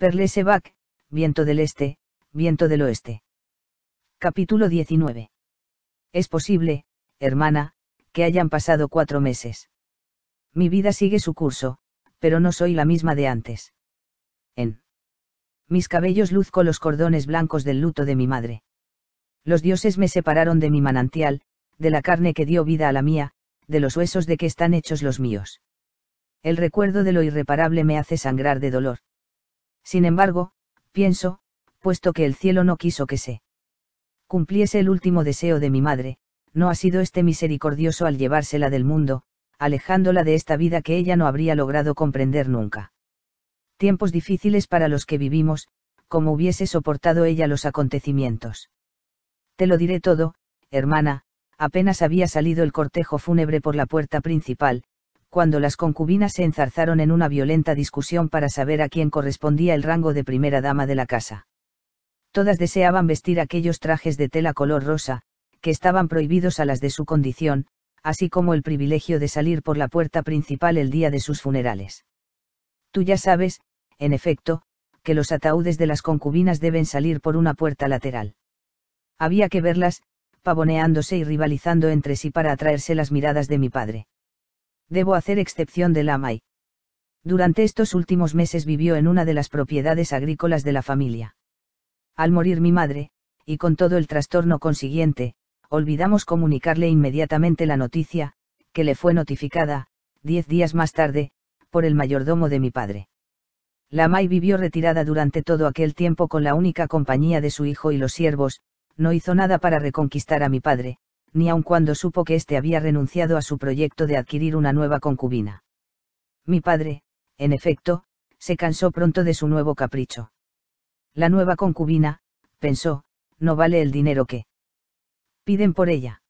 Perlesevac, viento del este, viento del oeste. Capítulo 19. Es posible, hermana, que hayan pasado cuatro meses. Mi vida sigue su curso, pero no soy la misma de antes. En mis cabellos luzco los cordones blancos del luto de mi madre. Los dioses me separaron de mi manantial, de la carne que dio vida a la mía, de los huesos de que están hechos los míos. El recuerdo de lo irreparable me hace sangrar de dolor. Sin embargo, pienso, puesto que el cielo no quiso que se cumpliese el último deseo de mi madre, no ha sido este misericordioso al llevársela del mundo, alejándola de esta vida que ella no habría logrado comprender nunca. Tiempos difíciles para los que vivimos, como hubiese soportado ella los acontecimientos. Te lo diré todo, hermana, apenas había salido el cortejo fúnebre por la puerta principal, cuando las concubinas se enzarzaron en una violenta discusión para saber a quién correspondía el rango de primera dama de la casa. Todas deseaban vestir aquellos trajes de tela color rosa, que estaban prohibidos a las de su condición, así como el privilegio de salir por la puerta principal el día de sus funerales. Tú ya sabes, en efecto, que los ataúdes de las concubinas deben salir por una puerta lateral. Había que verlas, pavoneándose y rivalizando entre sí para atraerse las miradas de mi padre debo hacer excepción de Lamay. Durante estos últimos meses vivió en una de las propiedades agrícolas de la familia. Al morir mi madre, y con todo el trastorno consiguiente, olvidamos comunicarle inmediatamente la noticia, que le fue notificada, diez días más tarde, por el mayordomo de mi padre. La vivió retirada durante todo aquel tiempo con la única compañía de su hijo y los siervos, no hizo nada para reconquistar a mi padre, ni aun cuando supo que éste había renunciado a su proyecto de adquirir una nueva concubina. Mi padre, en efecto, se cansó pronto de su nuevo capricho. La nueva concubina, pensó, no vale el dinero que piden por ella.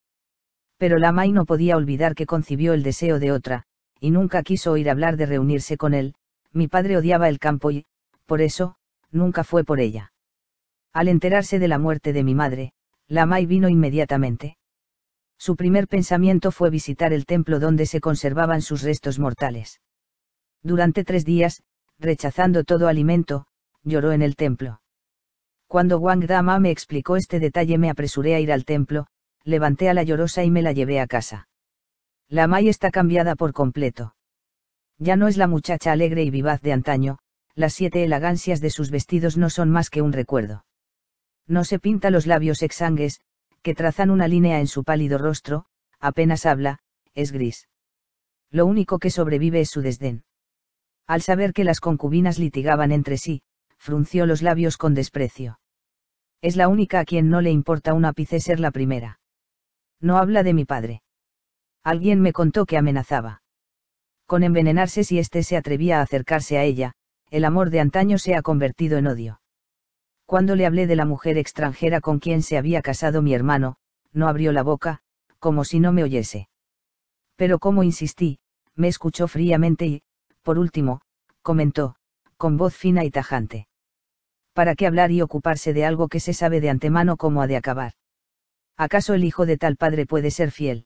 Pero la Mai no podía olvidar que concibió el deseo de otra, y nunca quiso oír hablar de reunirse con él, mi padre odiaba el campo y, por eso, nunca fue por ella. Al enterarse de la muerte de mi madre, la Mai vino inmediatamente su primer pensamiento fue visitar el templo donde se conservaban sus restos mortales. Durante tres días, rechazando todo alimento, lloró en el templo. Cuando Wang Dama me explicó este detalle me apresuré a ir al templo, levanté a la llorosa y me la llevé a casa. La Mai está cambiada por completo. Ya no es la muchacha alegre y vivaz de antaño, las siete elegancias de sus vestidos no son más que un recuerdo. No se pinta los labios exangues, que trazan una línea en su pálido rostro, apenas habla, es gris. Lo único que sobrevive es su desdén. Al saber que las concubinas litigaban entre sí, frunció los labios con desprecio. Es la única a quien no le importa un ápice ser la primera. No habla de mi padre. Alguien me contó que amenazaba. Con envenenarse si éste se atrevía a acercarse a ella, el amor de antaño se ha convertido en odio. Cuando le hablé de la mujer extranjera con quien se había casado mi hermano, no abrió la boca, como si no me oyese. Pero como insistí, me escuchó fríamente y, por último, comentó, con voz fina y tajante. ¿Para qué hablar y ocuparse de algo que se sabe de antemano cómo ha de acabar? ¿Acaso el hijo de tal padre puede ser fiel?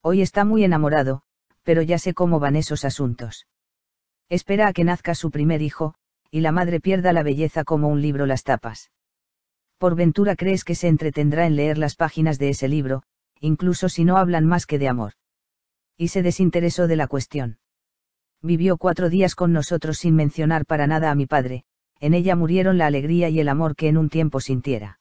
Hoy está muy enamorado, pero ya sé cómo van esos asuntos. Espera a que nazca su primer hijo, y la madre pierda la belleza como un libro las tapas. Por ventura crees que se entretendrá en leer las páginas de ese libro, incluso si no hablan más que de amor. Y se desinteresó de la cuestión. Vivió cuatro días con nosotros sin mencionar para nada a mi padre, en ella murieron la alegría y el amor que en un tiempo sintiera.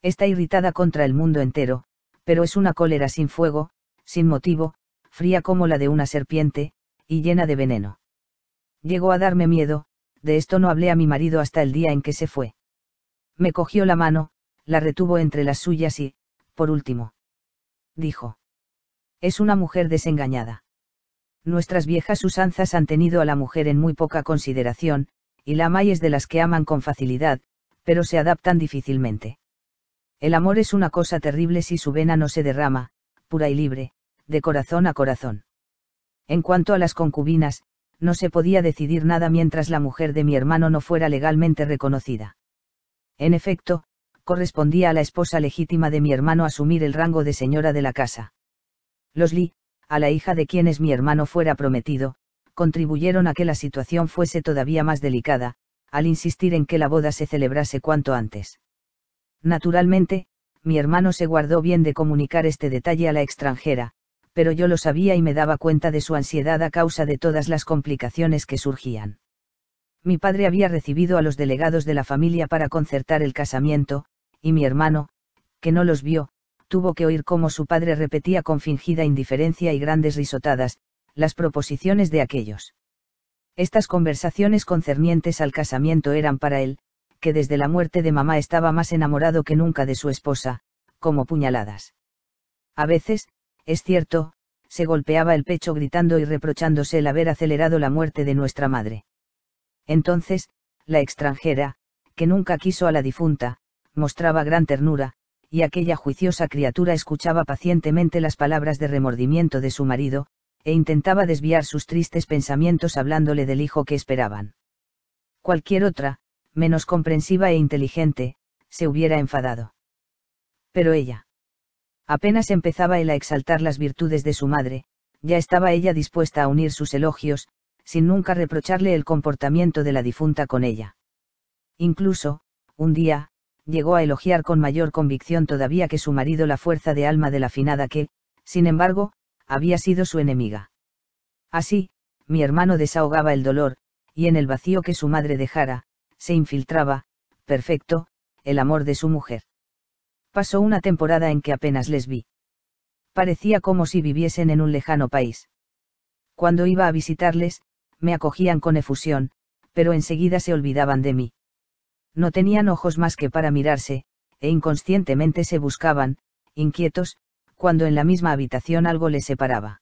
Está irritada contra el mundo entero, pero es una cólera sin fuego, sin motivo, fría como la de una serpiente, y llena de veneno. Llegó a darme miedo, de esto no hablé a mi marido hasta el día en que se fue. Me cogió la mano, la retuvo entre las suyas y, por último, dijo. Es una mujer desengañada. Nuestras viejas usanzas han tenido a la mujer en muy poca consideración, y la ama es de las que aman con facilidad, pero se adaptan difícilmente. El amor es una cosa terrible si su vena no se derrama, pura y libre, de corazón a corazón. En cuanto a las concubinas, no se podía decidir nada mientras la mujer de mi hermano no fuera legalmente reconocida. En efecto, correspondía a la esposa legítima de mi hermano asumir el rango de señora de la casa. Los Lee, a la hija de quienes mi hermano fuera prometido, contribuyeron a que la situación fuese todavía más delicada, al insistir en que la boda se celebrase cuanto antes. Naturalmente, mi hermano se guardó bien de comunicar este detalle a la extranjera, pero yo lo sabía y me daba cuenta de su ansiedad a causa de todas las complicaciones que surgían. Mi padre había recibido a los delegados de la familia para concertar el casamiento, y mi hermano, que no los vio, tuvo que oír cómo su padre repetía con fingida indiferencia y grandes risotadas, las proposiciones de aquellos. Estas conversaciones concernientes al casamiento eran para él, que desde la muerte de mamá estaba más enamorado que nunca de su esposa, como puñaladas. A veces, es cierto, se golpeaba el pecho gritando y reprochándose el haber acelerado la muerte de nuestra madre. Entonces, la extranjera, que nunca quiso a la difunta, mostraba gran ternura, y aquella juiciosa criatura escuchaba pacientemente las palabras de remordimiento de su marido, e intentaba desviar sus tristes pensamientos hablándole del hijo que esperaban. Cualquier otra, menos comprensiva e inteligente, se hubiera enfadado. Pero ella. Apenas empezaba él a exaltar las virtudes de su madre, ya estaba ella dispuesta a unir sus elogios, sin nunca reprocharle el comportamiento de la difunta con ella. Incluso, un día, llegó a elogiar con mayor convicción todavía que su marido la fuerza de alma de la finada que, sin embargo, había sido su enemiga. Así, mi hermano desahogaba el dolor, y en el vacío que su madre dejara, se infiltraba, perfecto, el amor de su mujer pasó una temporada en que apenas les vi. Parecía como si viviesen en un lejano país. Cuando iba a visitarles, me acogían con efusión, pero enseguida se olvidaban de mí. No tenían ojos más que para mirarse, e inconscientemente se buscaban, inquietos, cuando en la misma habitación algo les separaba.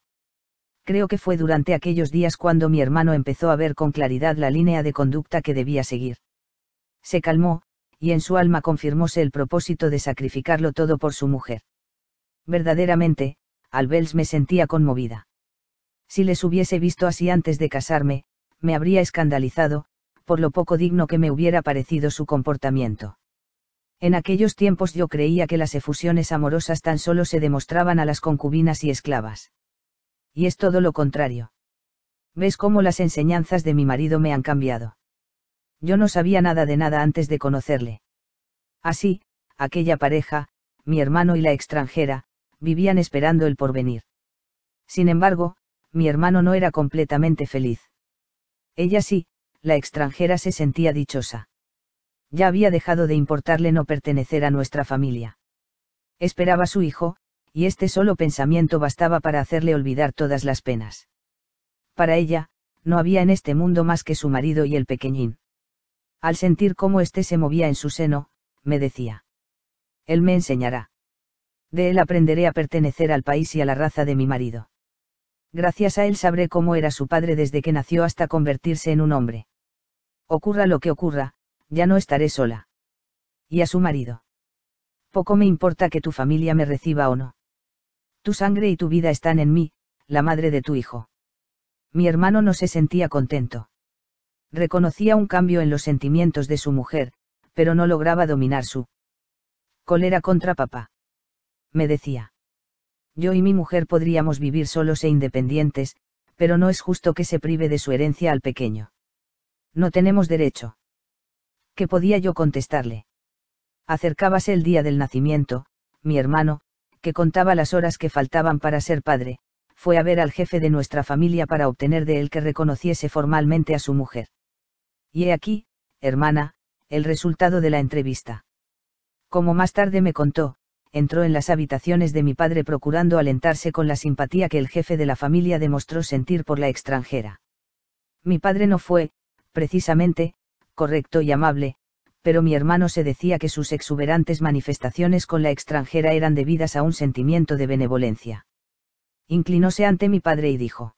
Creo que fue durante aquellos días cuando mi hermano empezó a ver con claridad la línea de conducta que debía seguir. Se calmó, y en su alma confirmóse el propósito de sacrificarlo todo por su mujer. Verdaderamente, Albels me sentía conmovida. Si les hubiese visto así antes de casarme, me habría escandalizado, por lo poco digno que me hubiera parecido su comportamiento. En aquellos tiempos yo creía que las efusiones amorosas tan solo se demostraban a las concubinas y esclavas. Y es todo lo contrario. ¿Ves cómo las enseñanzas de mi marido me han cambiado? Yo no sabía nada de nada antes de conocerle. Así, aquella pareja, mi hermano y la extranjera, vivían esperando el porvenir. Sin embargo, mi hermano no era completamente feliz. Ella sí, la extranjera se sentía dichosa. Ya había dejado de importarle no pertenecer a nuestra familia. Esperaba su hijo, y este solo pensamiento bastaba para hacerle olvidar todas las penas. Para ella, no había en este mundo más que su marido y el pequeñín. Al sentir cómo éste se movía en su seno, me decía. Él me enseñará. De él aprenderé a pertenecer al país y a la raza de mi marido. Gracias a él sabré cómo era su padre desde que nació hasta convertirse en un hombre. Ocurra lo que ocurra, ya no estaré sola. Y a su marido. Poco me importa que tu familia me reciba o no. Tu sangre y tu vida están en mí, la madre de tu hijo. Mi hermano no se sentía contento reconocía un cambio en los sentimientos de su mujer, pero no lograba dominar su cólera contra papá. Me decía. Yo y mi mujer podríamos vivir solos e independientes, pero no es justo que se prive de su herencia al pequeño. No tenemos derecho. ¿Qué podía yo contestarle? Acercábase el día del nacimiento, mi hermano, que contaba las horas que faltaban para ser padre, fue a ver al jefe de nuestra familia para obtener de él que reconociese formalmente a su mujer. Y he aquí, hermana, el resultado de la entrevista. Como más tarde me contó, entró en las habitaciones de mi padre procurando alentarse con la simpatía que el jefe de la familia demostró sentir por la extranjera. Mi padre no fue, precisamente, correcto y amable, pero mi hermano se decía que sus exuberantes manifestaciones con la extranjera eran debidas a un sentimiento de benevolencia. Inclinóse ante mi padre y dijo,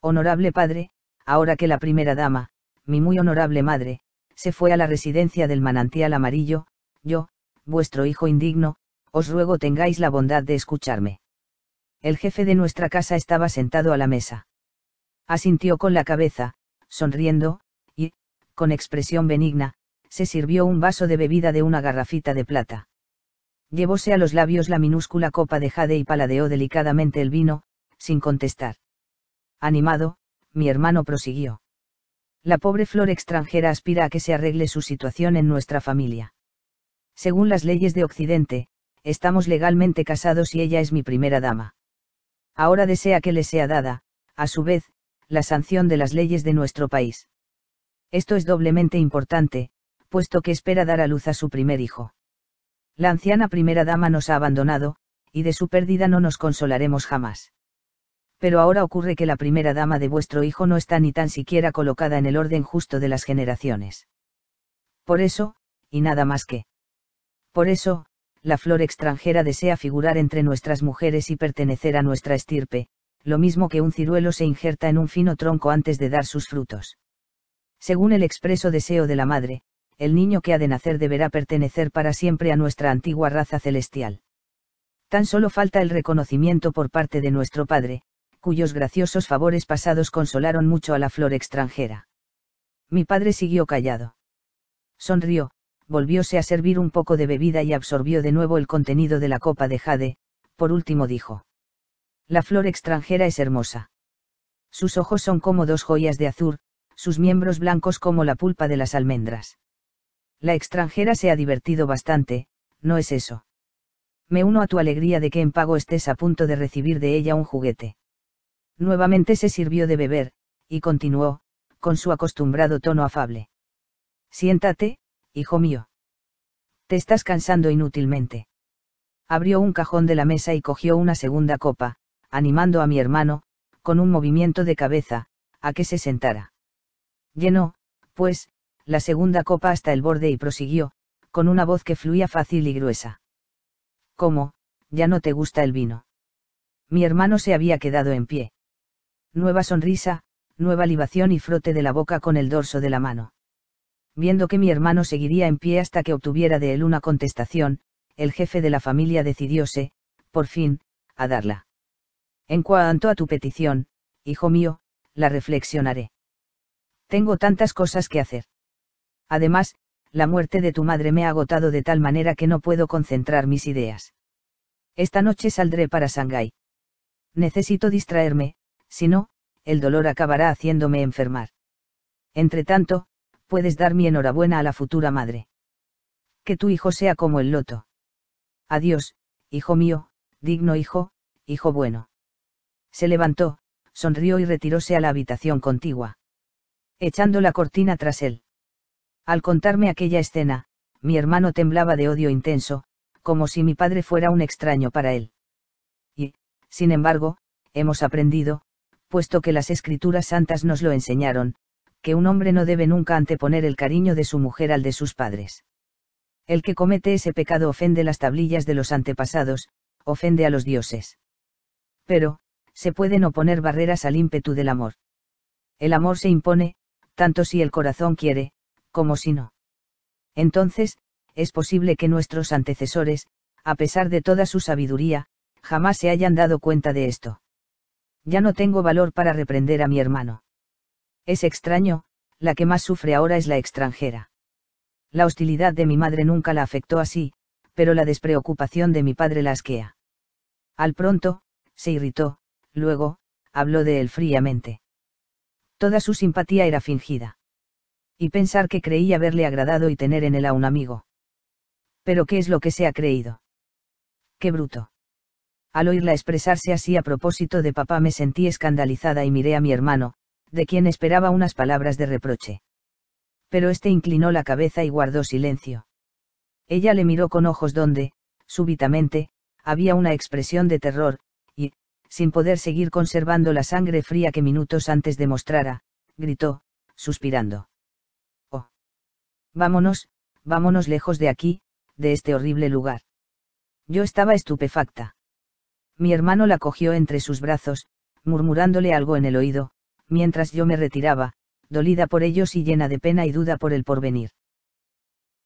Honorable padre, ahora que la primera dama, mi muy honorable madre, se fue a la residencia del manantial amarillo, yo, vuestro hijo indigno, os ruego tengáis la bondad de escucharme. El jefe de nuestra casa estaba sentado a la mesa. Asintió con la cabeza, sonriendo, y, con expresión benigna, se sirvió un vaso de bebida de una garrafita de plata. Llevóse a los labios la minúscula copa de jade y paladeó delicadamente el vino, sin contestar. Animado, mi hermano prosiguió. La pobre flor extranjera aspira a que se arregle su situación en nuestra familia. Según las leyes de Occidente, estamos legalmente casados y ella es mi primera dama. Ahora desea que le sea dada, a su vez, la sanción de las leyes de nuestro país. Esto es doblemente importante, puesto que espera dar a luz a su primer hijo. La anciana primera dama nos ha abandonado, y de su pérdida no nos consolaremos jamás pero ahora ocurre que la primera dama de vuestro hijo no está ni tan siquiera colocada en el orden justo de las generaciones. Por eso, y nada más que. Por eso, la flor extranjera desea figurar entre nuestras mujeres y pertenecer a nuestra estirpe, lo mismo que un ciruelo se injerta en un fino tronco antes de dar sus frutos. Según el expreso deseo de la madre, el niño que ha de nacer deberá pertenecer para siempre a nuestra antigua raza celestial. Tan solo falta el reconocimiento por parte de nuestro Padre, cuyos graciosos favores pasados consolaron mucho a la flor extranjera. Mi padre siguió callado. Sonrió, volvióse a servir un poco de bebida y absorbió de nuevo el contenido de la copa de jade, por último dijo. La flor extranjera es hermosa. Sus ojos son como dos joyas de azur, sus miembros blancos como la pulpa de las almendras. La extranjera se ha divertido bastante, ¿no es eso? Me uno a tu alegría de que en pago estés a punto de recibir de ella un juguete. Nuevamente se sirvió de beber, y continuó, con su acostumbrado tono afable. Siéntate, hijo mío. Te estás cansando inútilmente. Abrió un cajón de la mesa y cogió una segunda copa, animando a mi hermano, con un movimiento de cabeza, a que se sentara. Llenó, pues, la segunda copa hasta el borde y prosiguió, con una voz que fluía fácil y gruesa. ¿Cómo? Ya no te gusta el vino. Mi hermano se había quedado en pie nueva sonrisa, nueva libación y frote de la boca con el dorso de la mano. Viendo que mi hermano seguiría en pie hasta que obtuviera de él una contestación, el jefe de la familia decidióse, por fin, a darla. En cuanto a tu petición, hijo mío, la reflexionaré. Tengo tantas cosas que hacer. Además, la muerte de tu madre me ha agotado de tal manera que no puedo concentrar mis ideas. Esta noche saldré para Shanghái. Necesito distraerme, si no, el dolor acabará haciéndome enfermar. Entretanto, puedes dar mi enhorabuena a la futura madre. Que tu hijo sea como el loto. Adiós, hijo mío, digno hijo, hijo bueno. Se levantó, sonrió y retiróse a la habitación contigua. Echando la cortina tras él. Al contarme aquella escena, mi hermano temblaba de odio intenso, como si mi padre fuera un extraño para él. Y, sin embargo, hemos aprendido, puesto que las escrituras santas nos lo enseñaron, que un hombre no debe nunca anteponer el cariño de su mujer al de sus padres. El que comete ese pecado ofende las tablillas de los antepasados, ofende a los dioses. Pero, se pueden oponer barreras al ímpetu del amor. El amor se impone, tanto si el corazón quiere, como si no. Entonces, es posible que nuestros antecesores, a pesar de toda su sabiduría, jamás se hayan dado cuenta de esto. Ya no tengo valor para reprender a mi hermano. Es extraño, la que más sufre ahora es la extranjera. La hostilidad de mi madre nunca la afectó así, pero la despreocupación de mi padre la asquea. Al pronto, se irritó, luego, habló de él fríamente. Toda su simpatía era fingida. Y pensar que creía haberle agradado y tener en él a un amigo. Pero ¿qué es lo que se ha creído? ¡Qué bruto! Al oírla expresarse así a propósito de papá me sentí escandalizada y miré a mi hermano, de quien esperaba unas palabras de reproche. Pero éste inclinó la cabeza y guardó silencio. Ella le miró con ojos donde, súbitamente, había una expresión de terror, y, sin poder seguir conservando la sangre fría que minutos antes demostrara, gritó, suspirando. Oh. Vámonos, vámonos lejos de aquí, de este horrible lugar. Yo estaba estupefacta. Mi hermano la cogió entre sus brazos, murmurándole algo en el oído, mientras yo me retiraba, dolida por ellos y llena de pena y duda por el porvenir.